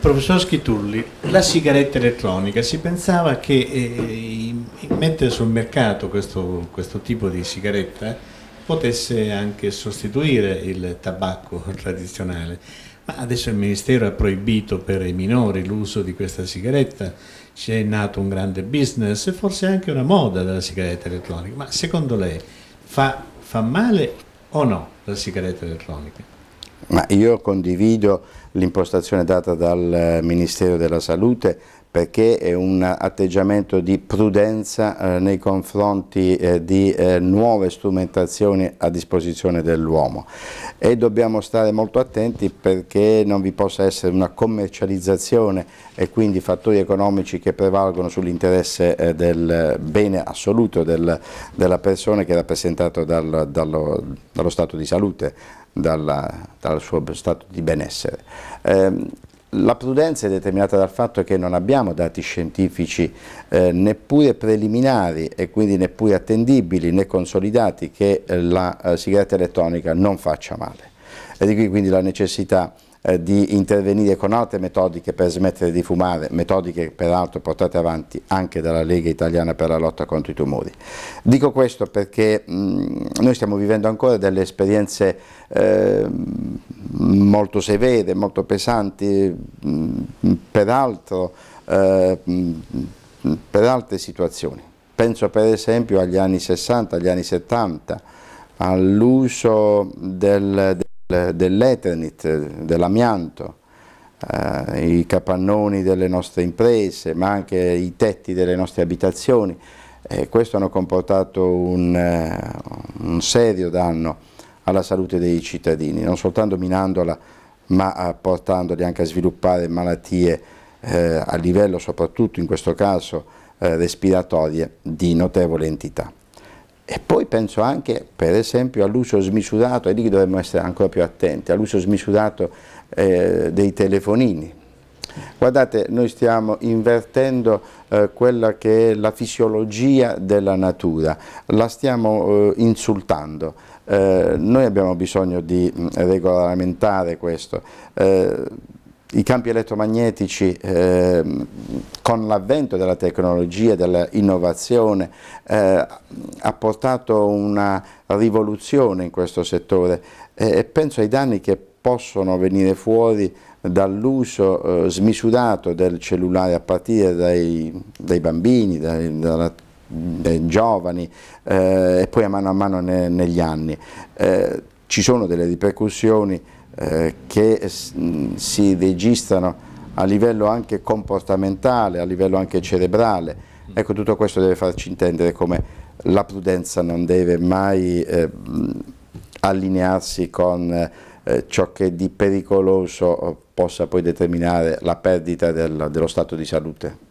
Professor Schiturli, la sigaretta elettronica, si pensava che eh, mettere sul mercato questo, questo tipo di sigaretta potesse anche sostituire il tabacco tradizionale, ma adesso il Ministero ha proibito per i minori l'uso di questa sigaretta, c'è nato un grande business e forse anche una moda della sigaretta elettronica, ma secondo lei fa, fa male o no la sigaretta elettronica? Ma io condivido l'impostazione data dal Ministero della Salute perché è un atteggiamento di prudenza eh, nei confronti eh, di eh, nuove strumentazioni a disposizione dell'uomo e dobbiamo stare molto attenti perché non vi possa essere una commercializzazione e quindi fattori economici che prevalgono sull'interesse eh, del bene assoluto del, della persona che è rappresentato dal, dallo, dallo stato di salute dalla, dal suo stato di benessere. Eh, la prudenza è determinata dal fatto che non abbiamo dati scientifici eh, neppure preliminari e quindi neppure attendibili né consolidati che eh, la eh, sigaretta elettronica non faccia male. E di qui quindi la necessità eh, di intervenire con altre metodiche per smettere di fumare, metodiche peraltro portate avanti anche dalla Lega Italiana per la lotta contro i tumori. Dico questo perché mh, mm, noi stiamo vivendo ancora delle esperienze ehm, molto severe, molto pesanti mm, per, eh, mm, mm, per altre situazioni. Penso per esempio agli anni 60, agli anni 70, all'uso del, del, dell'Eternit, dell'amianto, eh, i capannoni delle nostre imprese, ma anche i tetti delle nostre abitazioni. Eh, questo hanno comportato un, eh, un serio danno alla salute dei cittadini, non soltanto minandola ma eh, portandoli anche a sviluppare malattie eh, a livello soprattutto in questo caso eh, respiratorie di notevole entità. E poi penso anche per esempio all'uso smisurato, e lì dovremmo essere ancora più attenti, all'uso smisurato eh, dei telefonini, Guardate, noi stiamo invertendo eh, quella che è la fisiologia della natura, la stiamo eh, insultando. Eh, noi abbiamo bisogno di mm, regolamentare questo. Eh, I campi elettromagnetici eh, con l'avvento della tecnologia e dell'innovazione eh, ha portato una rivoluzione in questo settore e eh, penso ai danni che possono venire fuori dall'uso eh, smisurato del cellulare a partire dai, dai bambini, dai, dalla, dai giovani eh, e poi a mano a mano ne, negli anni. Eh, ci sono delle ripercussioni eh, che si registrano a livello anche comportamentale, a livello anche cerebrale. Ecco, tutto questo deve farci intendere come la prudenza non deve mai eh, allinearsi con eh, eh, ciò che di pericoloso possa poi determinare la perdita del, dello stato di salute.